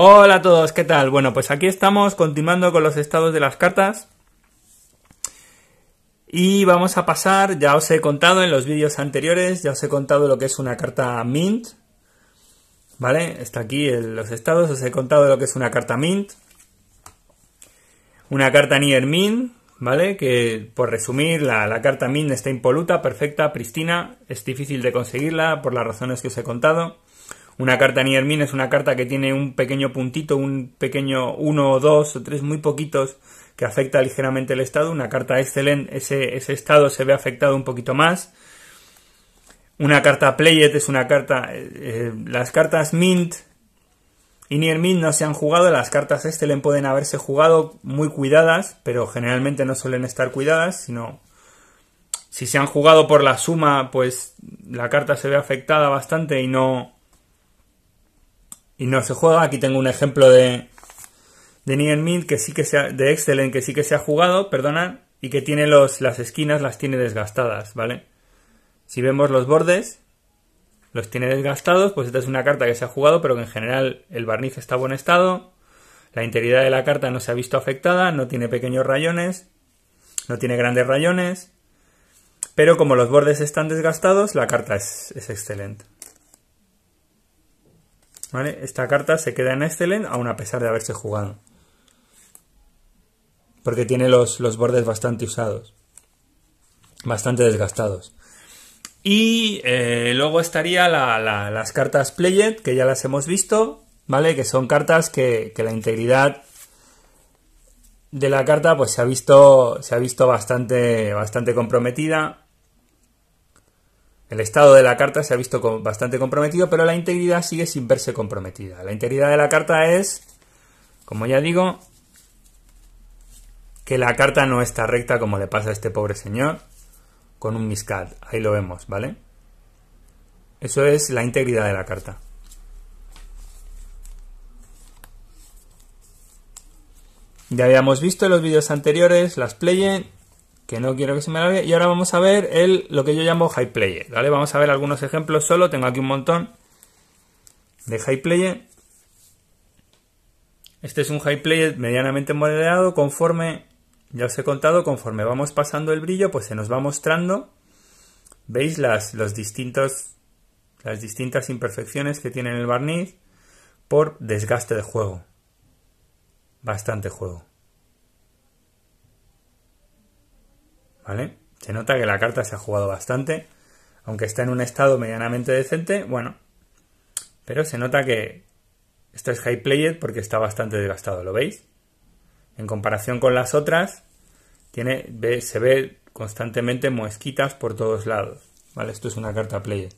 Hola a todos, ¿qué tal? Bueno, pues aquí estamos continuando con los estados de las cartas. Y vamos a pasar, ya os he contado en los vídeos anteriores, ya os he contado lo que es una carta mint. ¿Vale? Está aquí en los estados, os he contado lo que es una carta mint. Una carta near mint, ¿vale? Que por resumir, la, la carta mint está impoluta, perfecta, pristina. Es difícil de conseguirla por las razones que os he contado. Una carta niermin es una carta que tiene un pequeño puntito, un pequeño uno o dos o tres muy poquitos que afecta ligeramente el estado. Una carta Excelent, ese, estado se ve afectado un poquito más. Una carta Playet es una carta... Eh, eh, las cartas Mint y niermin Mint no se han jugado, las cartas Excellent este pueden haberse jugado muy cuidadas, pero generalmente no suelen estar cuidadas, sino... Si se han jugado por la suma, pues la carta se ve afectada bastante y no, y no se juega. Aquí tengo un ejemplo de, de Neon Mint que sí que se de Excellent que sí que se ha jugado, perdona, y que tiene los, las esquinas, las tiene desgastadas, ¿vale? Si vemos los bordes, los tiene desgastados, pues esta es una carta que se ha jugado, pero que en general el barniz está buen estado, la integridad de la carta no se ha visto afectada, no tiene pequeños rayones, no tiene grandes rayones, pero como los bordes están desgastados, la carta es excelente. ¿Vale? Esta carta se queda en Excellent aun a pesar de haberse jugado. Porque tiene los, bordes bastante usados. Bastante desgastados. Y eh, luego estaría la, las cartas Played, que ya las hemos visto, ¿vale? Que son cartas que, que la integridad de la carta pues se ha visto, se ha visto bastante, bastante comprometida. El estado de la carta se ha visto bastante comprometido, pero la integridad sigue sin verse comprometida. La integridad de la carta es, como ya digo, que la carta no está recta como le pasa a este pobre señor con un miscat. Ahí lo vemos, ¿vale? Eso es la integridad de la carta. Ya habíamos visto en los vídeos anteriores las playen que no quiero que se me olvide. Y ahora vamos a ver lo que yo llamo High Player, ¿vale? Vamos a ver algunos ejemplos solo, tengo aquí un montón de High Player. Este es un High Player medianamente modelado, conforme, ya os he contado, conforme vamos pasando el brillo, pues se nos va mostrando, veis las, los distintos, las distintas imperfecciones que tiene el barniz por desgaste de juego. Bastante juego. Se nota que la carta se ha jugado bastante, aunque está en un estado medianamente decente, bueno, pero se nota que esto es high player porque está bastante desgastado, ¿lo veis? En comparación con las otras, tiene, se ve constantemente muesquitas por todos lados, ¿vale? Esto es una carta player.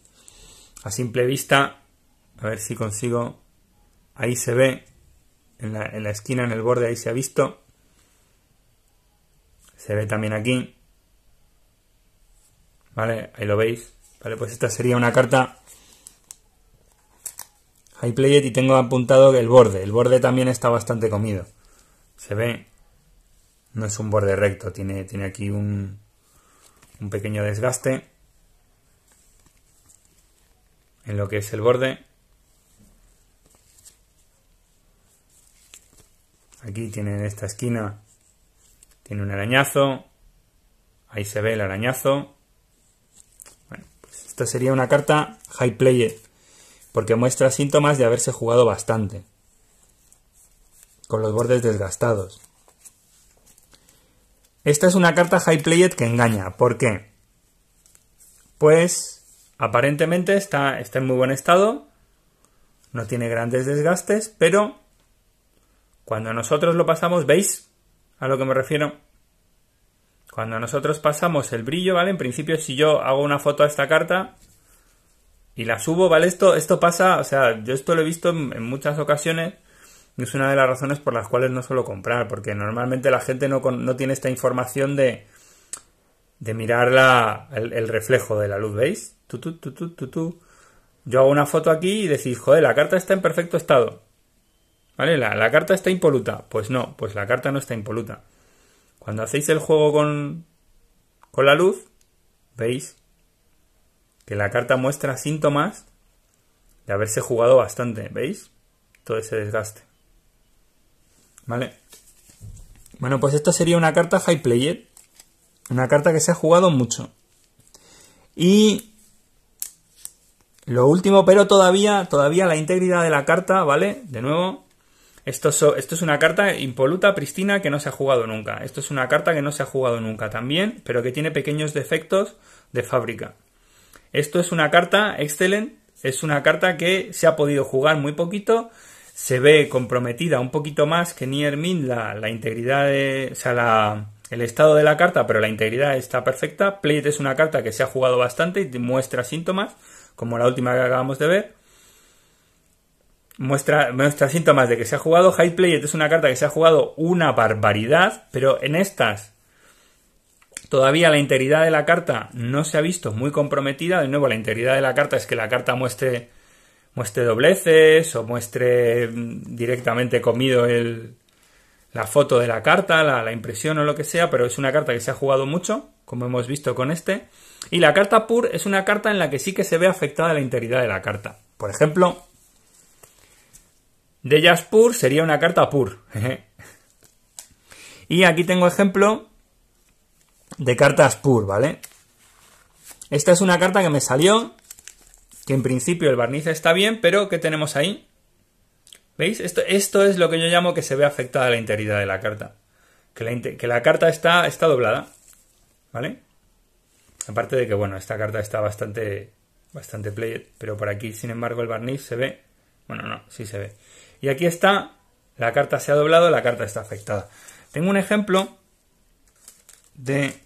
A simple vista, a ver si consigo, ahí se ve, en la, en la esquina, en el borde, ahí se ha visto, se ve también aquí, ¿Vale? Ahí lo veis. Vale, pues esta sería una carta High Play It y tengo apuntado el borde. El borde también está bastante comido. Se ve. No es un borde recto. Tiene, tiene aquí un, un pequeño desgaste. En lo que es el borde. Aquí tiene en esta esquina. Tiene un arañazo. Ahí se ve el arañazo. Esta sería una carta high player, porque muestra síntomas de haberse jugado bastante, con los bordes desgastados. Esta es una carta high played que engaña. ¿Por qué? Pues aparentemente está, está en muy buen estado, no tiene grandes desgastes, pero cuando nosotros lo pasamos, ¿veis a lo que me refiero? Cuando nosotros pasamos el brillo, ¿vale? En principio, si yo hago una foto a esta carta y la subo, ¿vale? Esto, esto pasa, o sea, yo esto lo he visto en, muchas ocasiones y es una de las razones por las cuales no suelo comprar, porque normalmente la gente no, no tiene esta información de, de mirar el, reflejo de la luz, ¿veis? Tu, tu, tu, yo hago una foto aquí y decís, joder, la carta está en perfecto estado. ¿Vale? la, carta está impoluta. Pues no, pues la carta no está impoluta. Cuando hacéis el juego con, con la luz, veis que la carta muestra síntomas de haberse jugado bastante, ¿veis? Todo ese desgaste. ¿Vale? Bueno, pues esta sería una carta high player. Una carta que se ha jugado mucho. Y lo último, pero todavía, todavía la integridad de la carta, ¿vale? De nuevo, esto, es una carta impoluta, pristina, que no se ha jugado nunca. Esto es una carta que no se ha jugado nunca también, pero que tiene pequeños defectos de fábrica. Esto es una carta excelente, es una carta que se ha podido jugar muy poquito, se ve comprometida un poquito más que niermin la, integridad, o sea, el estado de la carta, pero la integridad está perfecta. plate es una carta que se ha jugado bastante y muestra síntomas, como la última que acabamos de ver muestra, síntomas de que se ha jugado. High Player es una carta que se ha jugado una barbaridad, pero en estas todavía la integridad de la carta no se ha visto muy comprometida. De nuevo, la integridad de la carta es que la carta muestre, muestre dobleces o muestre mm, directamente comido la foto de la carta, la, la impresión o lo que sea, pero es una carta que se ha jugado mucho, como hemos visto con este. Y la carta PUR es una carta en la que sí que se ve afectada la integridad de la carta. Por ejemplo, de pur sería una carta pur. y aquí tengo ejemplo de cartas pur, ¿vale? Esta es una carta que me salió, que en principio el barniz está bien, pero ¿qué tenemos ahí? ¿Veis? Esto, esto es lo que yo llamo que se ve afectada la integridad de la carta. Que la, carta está, está doblada, ¿vale? Aparte de que, bueno, esta carta está bastante, bastante pero por aquí, sin embargo, el barniz se ve... Bueno, no, sí se ve. Y aquí está, la carta se ha doblado, la carta está afectada. Tengo un ejemplo de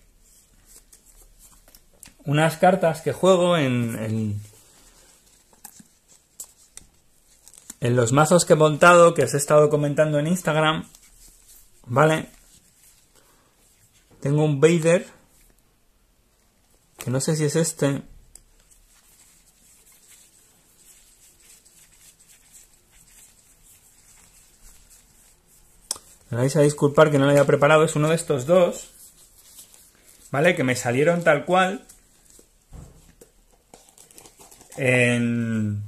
unas cartas que juego en, en, los mazos que he montado, que os he estado comentando en Instagram. ¿Vale? Tengo un Vader, que no sé si es este. Me vais a disculpar que no lo haya preparado. Es uno de estos dos. ¿Vale? Que me salieron tal cual. En...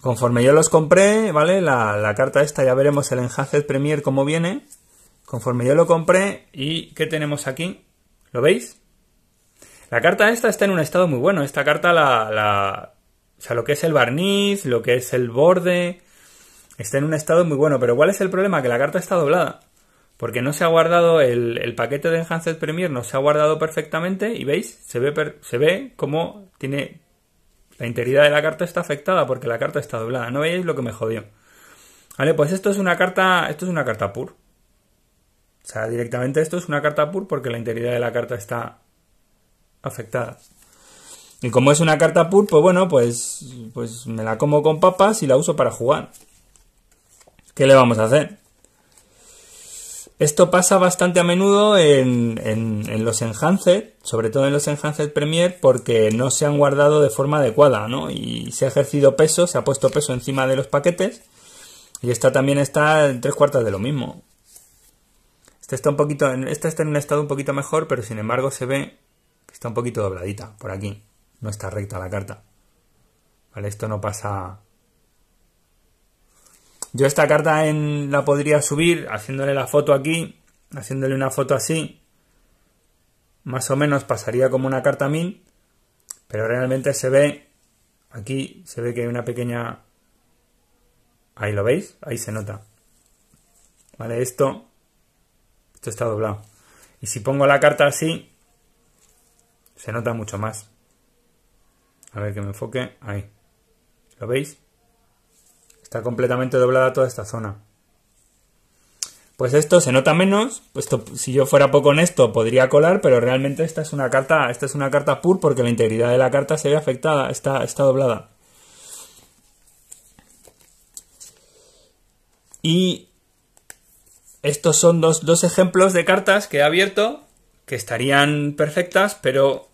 Conforme yo los compré, ¿vale? La, carta esta, ya veremos el Enhanced Premier cómo viene. Conforme yo lo compré, ¿y qué tenemos aquí? ¿Lo veis? La carta esta está en un estado muy bueno. Esta carta la, la o sea, lo que es el barniz, lo que es el borde, está en un estado muy bueno. Pero ¿cuál es el problema? Que la carta está doblada. Porque no se ha guardado el, paquete de Enhanced Premier, no se ha guardado perfectamente y veis, se ve, se ve cómo tiene la integridad de la carta está afectada porque la carta está doblada. ¿No veis lo que me jodió? Vale, pues esto es una carta, esto es una carta pur. O sea, directamente esto es una carta pur porque la integridad de la carta está afectada. Y como es una carta pur, pues bueno, pues, pues me la como con papas y la uso para jugar. ¿Qué le vamos a hacer? Esto pasa bastante a menudo en, los enhanced, sobre todo en los enhanced Premier, porque no se han guardado de forma adecuada, ¿no? Y se ha ejercido peso, se ha puesto peso encima de los paquetes, y esta también está en tres cuartas de lo mismo. Esta está un poquito, esta está en un estado un poquito mejor, pero sin embargo se ve que está un poquito dobladita por aquí no está recta la carta. ¿Vale? Esto no pasa... Yo esta carta en, la podría subir haciéndole la foto aquí, haciéndole una foto así. Más o menos pasaría como una carta min, pero realmente se ve, aquí se ve que hay una pequeña... Ahí lo veis, ahí se nota. ¿Vale? Esto, esto está doblado. Y si pongo la carta así, se nota mucho más. A ver que me enfoque. Ahí. ¿Lo veis? Está completamente doblada toda esta zona. Pues esto se nota menos, si yo fuera poco honesto podría colar, pero realmente esta es una carta, esta es una carta pur porque la integridad de la carta se ve afectada, está, está doblada. Y estos son dos, dos ejemplos de cartas que he abierto que estarían perfectas, pero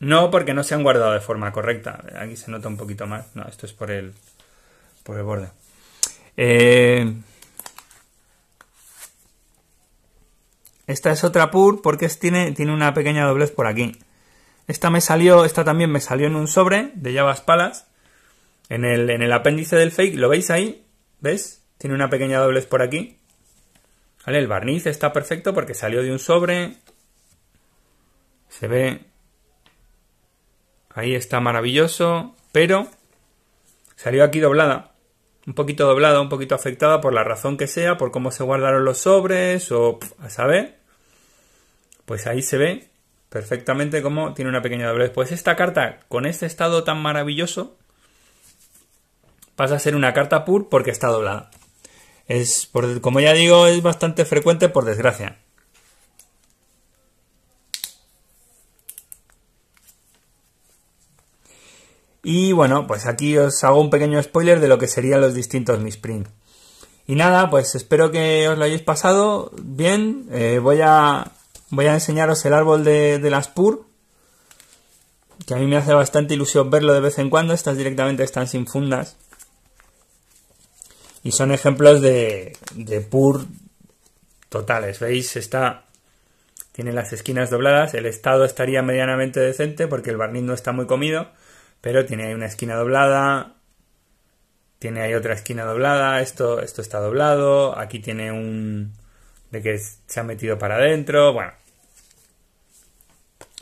no, porque no se han guardado de forma correcta. Aquí se nota un poquito más. No, esto es por el, por el borde. Eh, esta es otra PUR porque tiene, tiene una pequeña doblez por aquí. Esta me salió, esta también me salió en un sobre de Javas Palas. En el, en el apéndice del fake, ¿lo veis ahí? ¿Ves? Tiene una pequeña doblez por aquí. ¿Vale? El barniz está perfecto porque salió de un sobre. Se ve Ahí está maravilloso, pero salió aquí doblada. Un poquito doblada, un poquito afectada por la razón que sea, por cómo se guardaron los sobres o a saber. Pues ahí se ve perfectamente cómo tiene una pequeña doblez. Pues esta carta, con este estado tan maravilloso, pasa a ser una carta pur porque está doblada. Es, como ya digo, es bastante frecuente por desgracia. Y bueno, pues aquí os hago un pequeño spoiler de lo que serían los distintos misprint. Y nada, pues espero que os lo hayáis pasado bien. Eh, voy, a, voy a enseñaros el árbol de, las PUR, que a mí me hace bastante ilusión verlo de vez en cuando. Estas directamente están sin fundas. Y son ejemplos de, de PUR totales. ¿Veis? Está, tiene las esquinas dobladas. El estado estaría medianamente decente porque el barniz no está muy comido. Pero tiene ahí una esquina doblada, tiene ahí otra esquina doblada, esto, esto está doblado, aquí tiene un... de que se ha metido para adentro, bueno.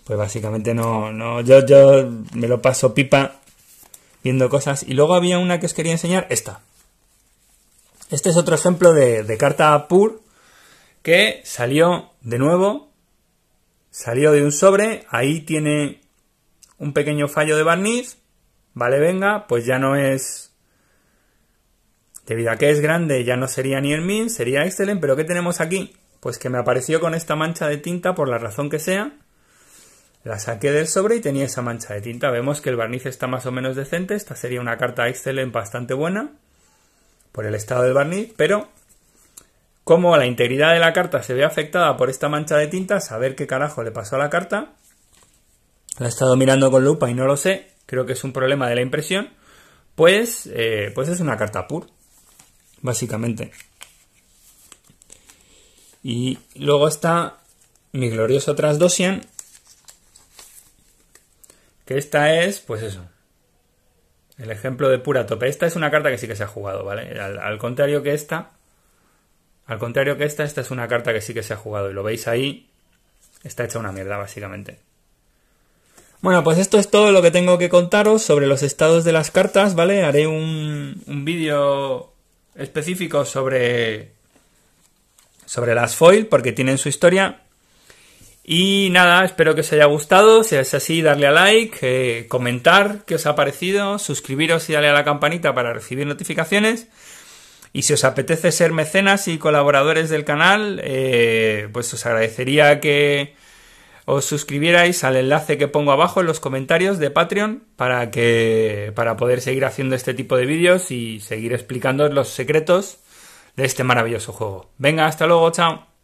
Pues básicamente no, no, yo, yo me lo paso pipa viendo cosas. Y luego había una que os quería enseñar, esta. Este es otro ejemplo de, de carta PUR que salió de nuevo, salió de un sobre, ahí tiene un pequeño fallo de barniz, vale, venga, pues ya no es... Debido a que es grande, ya no sería ni el min, sería excelente pero ¿qué tenemos aquí? Pues que me apareció con esta mancha de tinta, por la razón que sea, la saqué del sobre y tenía esa mancha de tinta. Vemos que el barniz está más o menos decente, esta sería una carta excelente bastante buena, por el estado del barniz, pero como la integridad de la carta se ve afectada por esta mancha de tinta, saber qué carajo le pasó a la carta la he estado mirando con lupa y no lo sé, creo que es un problema de la impresión, pues, eh, pues es una carta PUR, básicamente. Y luego está mi glorioso Transdosian, que esta es, pues eso, el ejemplo de pura tope. Esta es una carta que sí que se ha jugado, ¿vale? al, contrario que esta, al contrario que esta, esta es una carta que sí que se ha jugado y lo veis ahí, está hecha una mierda, básicamente. Bueno, pues esto es todo lo que tengo que contaros sobre los estados de las cartas, ¿vale? Haré un, vídeo específico sobre, sobre las foil, porque tienen su historia. Y nada, espero que os haya gustado. Si es así, darle a like, eh, comentar qué os ha parecido, suscribiros y darle a la campanita para recibir notificaciones. Y si os apetece ser mecenas y colaboradores del canal, eh, pues os agradecería que os suscribierais al enlace que pongo abajo en los comentarios de Patreon para que para poder seguir haciendo este tipo de vídeos y seguir explicando los secretos de este maravilloso juego. Venga, hasta luego, chao.